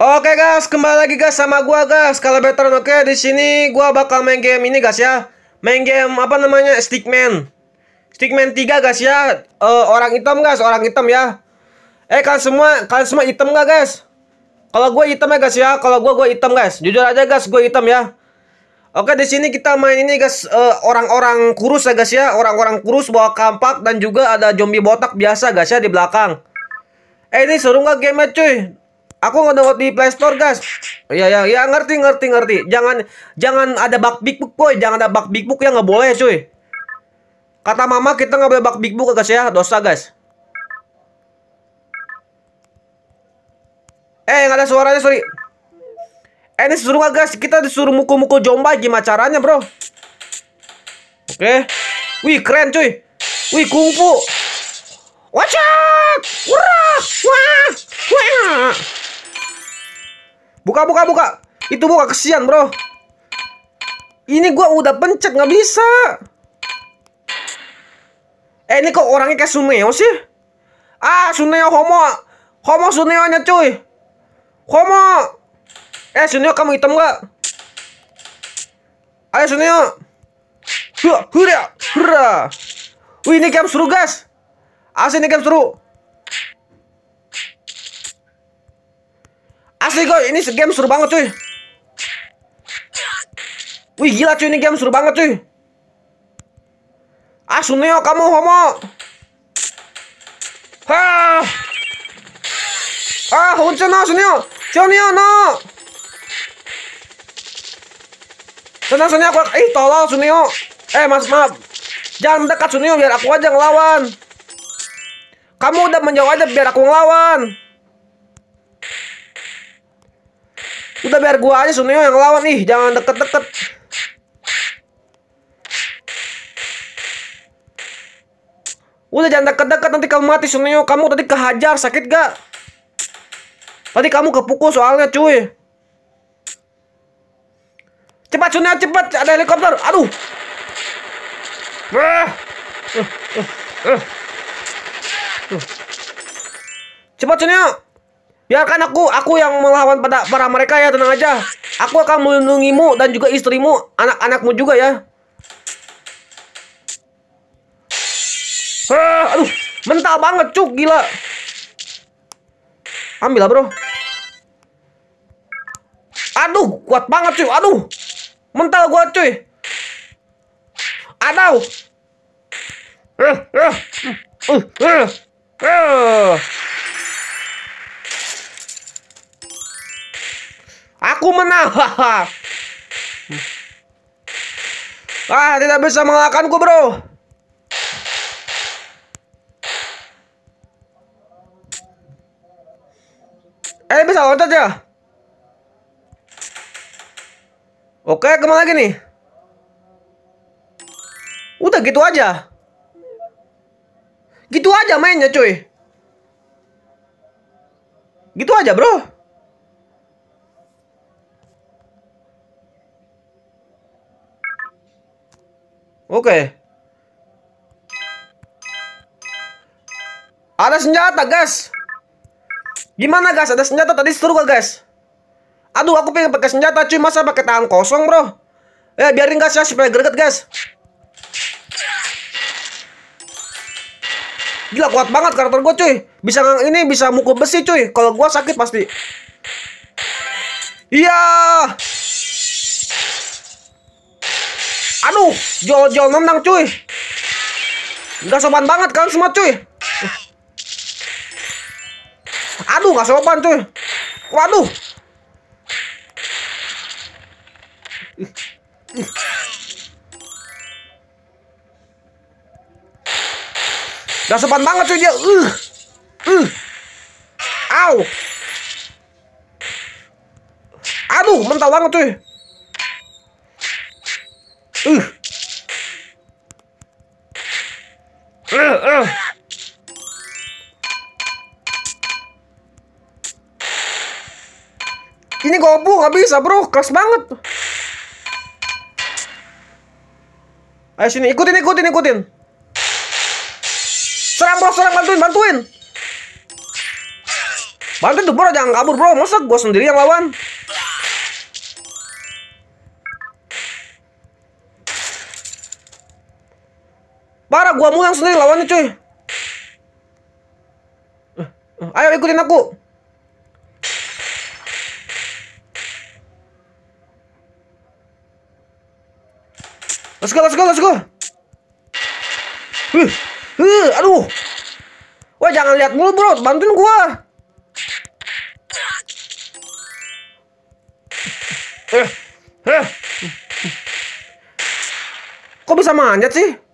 Oke guys, kembali lagi guys sama gua guys. Kalau better oke okay, di sini gua bakal main game ini guys ya. Main game apa namanya? Stickman. Stickman 3 guys ya. Uh, orang hitam guys, orang hitam ya. Eh kalian semua, kalian semua hitam gak guys? Kalau gua hitam ya guys ya. Kalau gua gua hitam guys. Jujur aja guys, gua hitam ya. Oke, di sini kita main ini guys eh, orang-orang uh, kurus ya guys ya. Orang-orang kurus bawa kampak dan juga ada zombie botak biasa guys ya di belakang. Eh ini seru gak game cuy? Aku nggak download di Play Store, guys. Iya, iya, ya ngerti, ngerti, ngerti. Jangan jangan ada bug big book, boy. Jangan ada bug big book yang nggak boleh, cuy. Kata mama kita nggak boleh bug big book, guys ya. Dosa, guys. Eh, nggak ada suaranya, sorry. Eh, ini suruh guys. Kita disuruh mukul-mukul jomba gimana caranya, bro? Oke. Wih, keren, cuy. Wih, kungfu. Watch out! Wah! Wah! Wah! Buka, buka, buka. Itu buka, kesian bro. Ini gua udah pencet, nggak bisa. Eh, ini kok orangnya kayak Suneo sih? Ah, Suneo homo. Homo Suneo-nya cuy. Homo. Eh, Suneo kamu hitam nggak? Ayo Suneo. Hura, hura, Wih, ini game seru guys. Asli ini game seru. sih kok ini game seru banget cuy. Wih gila cuy ini game seru banget cuy. Ah Sunio kamu homo. Ah. Ah, hujan ah Sunio, sunio no. tenang Sunio, aku ih tolol sunio Eh Mas maaf. Jangan dekat Sunio biar aku aja ngelawan. Kamu udah menjauh aja biar aku ngelawan. Udah biar gua aja Sunio yang lawan nih, jangan deket-deket. Udah jangan deket-deket nanti kamu mati Sunio. Kamu tadi kehajar, sakit gak? Tadi kamu kepukul soalnya cuy. Cepat Sunio, cepat ada helikopter. Aduh. Wah. Ah. Ah. Ah. Cepat Sunio. Biarkan ya aku, aku yang melawan pada para mereka ya, tenang aja. Aku akan melindungimu dan juga istrimu, anak-anakmu juga ya. Ah, aduh, mental banget cuk, gila. Ambil lah, Bro. Aduh, kuat banget cuy. Aduh. Mental gua cuy. Aduh. Uh, uh, uh, uh, uh. Aku menang. ah, tidak bisa mengalahkanku, bro. Eh, bisa loncat ya? Oke, kemana lagi nih? Udah gitu aja. Gitu aja mainnya, cuy. Gitu aja, bro. Oke. Ada senjata, guys. Gimana, guys? Ada senjata tadi seru gak, guys? Aduh, aku pengen pakai senjata, cuy. Masa pakai tangan kosong, bro? Eh, biarin guys ya supaya greget, guys. Gila kuat banget karakter gue cuy Bisa ngang ini bisa mukul besi cuy Kalau gue sakit pasti Iya yeah! Aduh, jol-jol nendang cuy. Gak sopan banget kan semua cuy. Aduh, gak sopan cuy. Waduh. Gak sopan banget cuy dia. Uh. Uh. aw, Aduh, mental banget cuy. Uh. Ini gobu nggak bisa bro, keras banget. Ayo sini, ikutin, ikutin, ikutin. Serang bro, serang, bantuin, bantuin. Bantuin tuh bro, jangan kabur bro. Masa gue sendiri yang lawan? Parah gua mulang sendiri lawannya cuy. Ayo ikutin aku. Let's go, let's go, let's go. Uh, uh, aduh. Wah, jangan lihat mulu, Bro. Bantuin gua. Eh, eh. Kok bisa manjat sih?